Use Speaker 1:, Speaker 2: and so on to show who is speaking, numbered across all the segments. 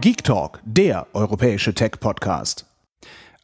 Speaker 1: Geek Talk, der europäische Tech-Podcast.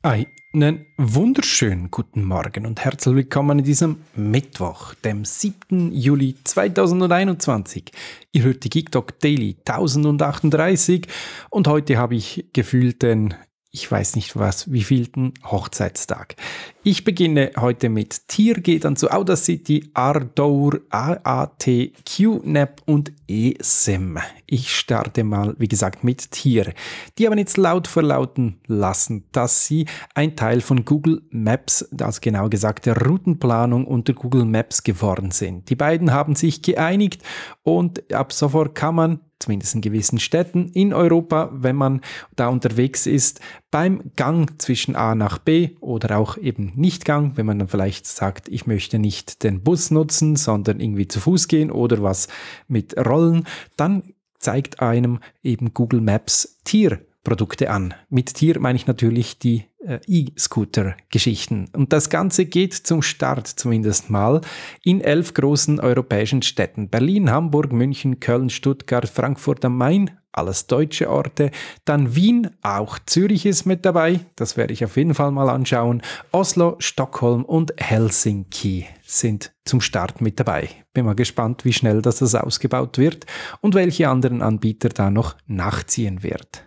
Speaker 1: Einen wunderschönen guten Morgen und herzlich willkommen in diesem Mittwoch, dem 7. Juli 2021. Ihr hört die Geek Talk Daily 1038 und heute habe ich gefühlt den ich weiß nicht was, wievielten Hochzeitstag. Ich beginne heute mit Tier, gehe dann zu Audacity, Ardour, AAT, QNAP und ESIM. E ich starte mal, wie gesagt, mit Tier. Die haben jetzt laut verlauten lassen, dass sie ein Teil von Google Maps, also genau gesagt der Routenplanung unter Google Maps geworden sind. Die beiden haben sich geeinigt und ab sofort kann man zumindest in gewissen Städten in Europa, wenn man da unterwegs ist, beim Gang zwischen A nach B oder auch eben Nicht-Gang, wenn man dann vielleicht sagt, ich möchte nicht den Bus nutzen, sondern irgendwie zu Fuß gehen oder was mit Rollen, dann zeigt einem eben Google Maps Tierprodukte an. Mit Tier meine ich natürlich die äh, E-Scooter-Geschichten. Und das Ganze geht zum Start zumindest mal in elf großen europäischen Städten. Berlin, Hamburg, München, Köln, Stuttgart, Frankfurt am Main, alles deutsche Orte. Dann Wien, auch Zürich ist mit dabei, das werde ich auf jeden Fall mal anschauen. Oslo, Stockholm und Helsinki sind zum Start mit dabei. Bin mal gespannt, wie schnell das, ausgebaut wird und welche anderen Anbieter da noch nachziehen wird.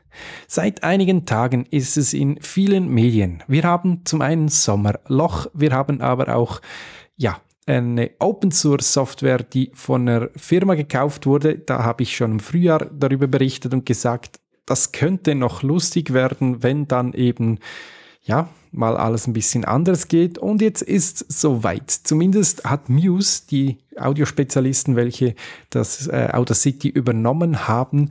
Speaker 1: Seit einigen Tagen ist es in vielen Medien. Wir haben zum einen Sommerloch, wir haben aber auch, ja, eine Open Source Software, die von einer Firma gekauft wurde. Da habe ich schon im Frühjahr darüber berichtet und gesagt, das könnte noch lustig werden, wenn dann eben, ja, mal alles ein bisschen anders geht. Und jetzt ist es soweit. Zumindest hat Muse, die Audiospezialisten, welche das äh, Audacity übernommen haben,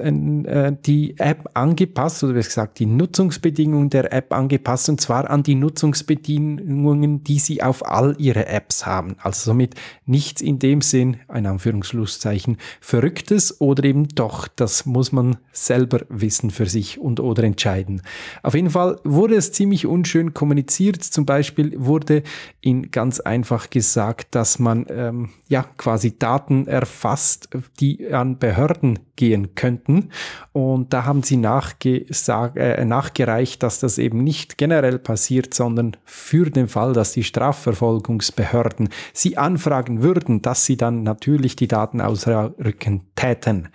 Speaker 1: äh, die App angepasst oder wie gesagt, die Nutzungsbedingungen der App angepasst und zwar an die Nutzungsbedingungen, die sie auf all ihre Apps haben. Also somit nichts in dem Sinn, ein Anführungsschlusszeichen, verrücktes oder eben doch, das muss man selber wissen für sich und oder entscheiden. Auf jeden Fall wurde es ziemlich unschön kommuniziert. Zum Beispiel wurde in ganz einfach gesagt, dass man ähm, ja quasi Daten erfasst, die an Behörden gehen könnten Städten. Und da haben sie äh, nachgereicht, dass das eben nicht generell passiert, sondern für den Fall, dass die Strafverfolgungsbehörden sie anfragen würden, dass sie dann natürlich die Daten ausrücken täten.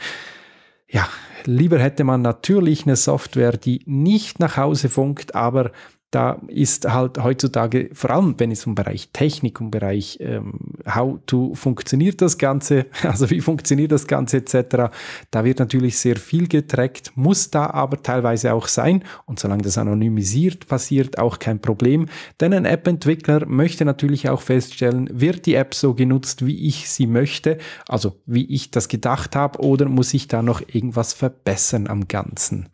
Speaker 1: Ja, lieber hätte man natürlich eine Software, die nicht nach Hause funkt, aber da ist halt heutzutage, vor allem wenn es um Bereich Technik, um Bereich ähm, how to funktioniert das Ganze, also wie funktioniert das Ganze etc., da wird natürlich sehr viel getrackt, muss da aber teilweise auch sein und solange das anonymisiert passiert, auch kein Problem, denn ein App-Entwickler möchte natürlich auch feststellen, wird die App so genutzt, wie ich sie möchte, also wie ich das gedacht habe oder muss ich da noch irgendwas verbessern am Ganzen.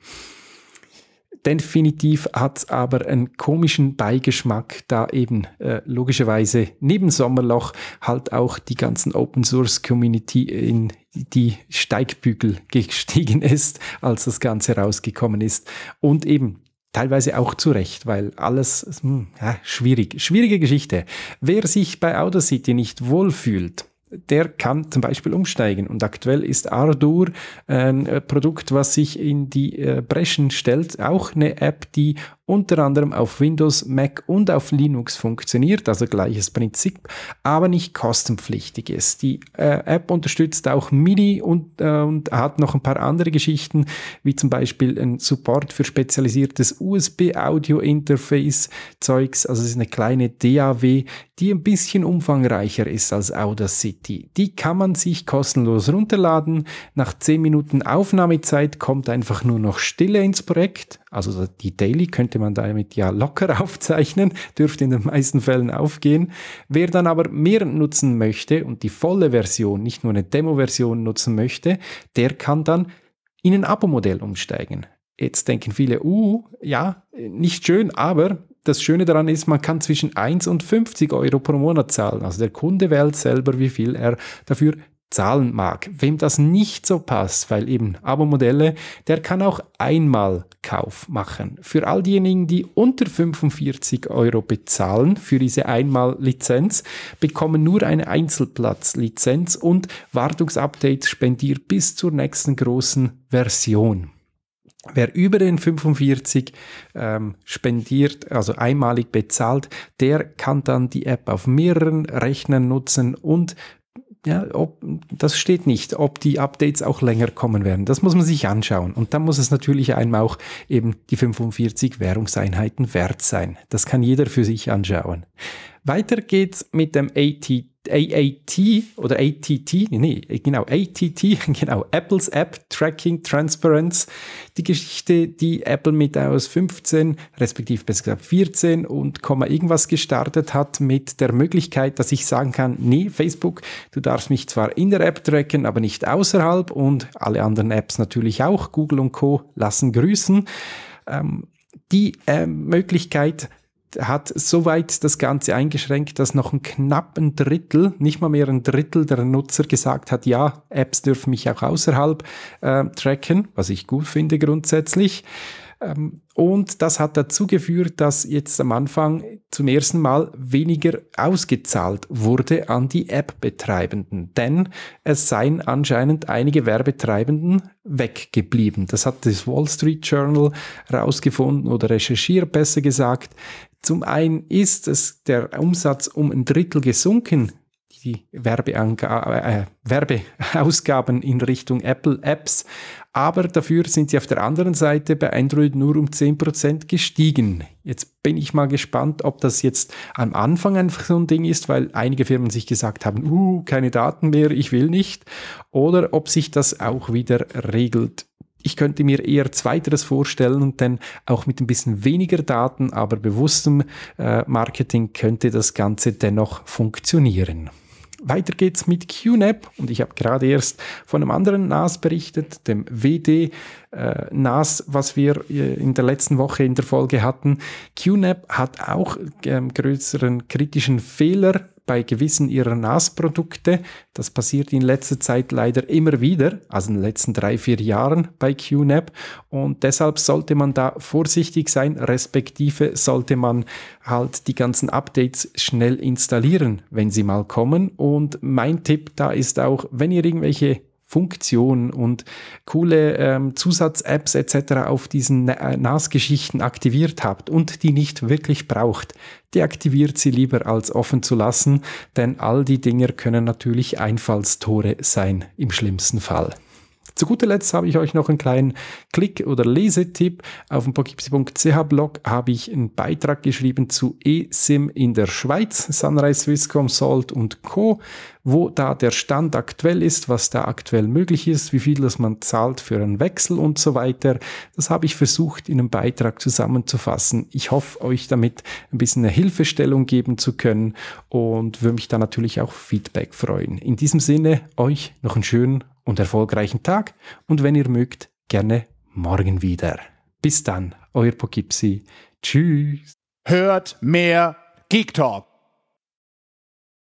Speaker 1: Definitiv hat es aber einen komischen Beigeschmack, da eben äh, logischerweise neben Sommerloch halt auch die ganzen Open Source Community in die Steigbügel gestiegen ist, als das Ganze rausgekommen ist. Und eben teilweise auch zu Recht, weil alles hm, ja, schwierig, schwierige Geschichte. Wer sich bei Audacity nicht wohlfühlt, der kann zum Beispiel umsteigen. Und aktuell ist Ardour ein äh, Produkt, was sich in die äh, Breschen stellt, auch eine App, die unter anderem auf Windows, Mac und auf Linux funktioniert, also gleiches Prinzip, aber nicht kostenpflichtig ist. Die äh, App unterstützt auch MIDI und, äh, und hat noch ein paar andere Geschichten, wie zum Beispiel ein Support für spezialisiertes USB-Audio-Interface-Zeugs, also es ist eine kleine DAW, die ein bisschen umfangreicher ist als Audacity. Die kann man sich kostenlos runterladen. Nach 10 Minuten Aufnahmezeit kommt einfach nur noch Stille ins Projekt, also die Daily könnte man damit ja locker aufzeichnen, dürfte in den meisten Fällen aufgehen. Wer dann aber mehr nutzen möchte und die volle Version, nicht nur eine Demo-Version nutzen möchte, der kann dann in ein Abo-Modell umsteigen. Jetzt denken viele, uh, ja, nicht schön, aber das Schöne daran ist, man kann zwischen 1 und 50 Euro pro Monat zahlen. Also der Kunde wählt selber, wie viel er dafür zahlen mag. Wem das nicht so passt, weil eben Abo-Modelle, der kann auch einmal Kauf machen. Für all diejenigen, die unter 45 Euro bezahlen für diese Einmal-Lizenz, bekommen nur eine Einzelplatz-Lizenz und Wartungsupdates spendiert bis zur nächsten großen Version. Wer über den 45 ähm, spendiert, also einmalig bezahlt, der kann dann die App auf mehreren Rechnern nutzen und ja, ob, das steht nicht, ob die Updates auch länger kommen werden. Das muss man sich anschauen. Und dann muss es natürlich einem auch eben die 45 Währungseinheiten wert sein. Das kann jeder für sich anschauen. Weiter geht's mit dem AT, AAT oder ATT, nee, genau, ATT, genau, Apples App Tracking Transparency. Die Geschichte, die Apple mit iOS 15, respektive besser gesagt 14 und Komma irgendwas gestartet hat mit der Möglichkeit, dass ich sagen kann, nee, Facebook, du darfst mich zwar in der App tracken, aber nicht außerhalb und alle anderen Apps natürlich auch, Google und Co. lassen grüßen. Ähm, die äh, Möglichkeit hat soweit das Ganze eingeschränkt, dass noch ein knapp ein Drittel, nicht mal mehr ein Drittel der Nutzer gesagt hat, ja, Apps dürfen mich auch außerhalb äh, tracken, was ich gut finde grundsätzlich. Ähm, und das hat dazu geführt, dass jetzt am Anfang zum ersten Mal weniger ausgezahlt wurde an die App-Betreibenden, denn es seien anscheinend einige Werbetreibenden weggeblieben. Das hat das Wall Street Journal rausgefunden oder recherchiert, besser gesagt. Zum einen ist es der Umsatz um ein Drittel gesunken die Werbeanga äh, äh, Werbeausgaben in Richtung Apple Apps. Aber dafür sind sie auf der anderen Seite bei Android nur um 10% gestiegen. Jetzt bin ich mal gespannt, ob das jetzt am Anfang einfach so ein Ding ist, weil einige Firmen sich gesagt haben, uh, keine Daten mehr, ich will nicht. Oder ob sich das auch wieder regelt. Ich könnte mir eher zweiteres vorstellen, denn auch mit ein bisschen weniger Daten, aber bewusstem äh, Marketing könnte das Ganze dennoch funktionieren. Weiter geht's mit QNAP und ich habe gerade erst von einem anderen NAS berichtet, dem WD äh, NAS, was wir äh, in der letzten Woche in der Folge hatten. QNAP hat auch äh, größeren kritischen Fehler bei gewissen ihrer NAS-Produkte. Das passiert in letzter Zeit leider immer wieder, also in den letzten drei, vier Jahren bei QNAP. Und deshalb sollte man da vorsichtig sein, respektive sollte man halt die ganzen Updates schnell installieren, wenn sie mal kommen. Und mein Tipp da ist auch, wenn ihr irgendwelche Funktion und coole ähm, Zusatz-Apps etc. auf diesen äh, NAS-Geschichten aktiviert habt und die nicht wirklich braucht, deaktiviert sie lieber als offen zu lassen, denn all die Dinger können natürlich Einfallstore sein im schlimmsten Fall. Zu guter Letzt habe ich euch noch einen kleinen Klick- oder Lesetipp. Auf dem pokipsi.ch-Blog habe ich einen Beitrag geschrieben zu eSIM in der Schweiz, Sunrise, Swisscom, Salt und Co., wo da der Stand aktuell ist, was da aktuell möglich ist, wie viel das man zahlt für einen Wechsel und so weiter. Das habe ich versucht in einem Beitrag zusammenzufassen. Ich hoffe, euch damit ein bisschen eine Hilfestellung geben zu können und würde mich da natürlich auch Feedback freuen. In diesem Sinne, euch noch einen schönen und erfolgreichen Tag und wenn ihr mögt, gerne morgen wieder. Bis dann, euer Poughkeepsie. Tschüss. Hört mehr Geek Talk.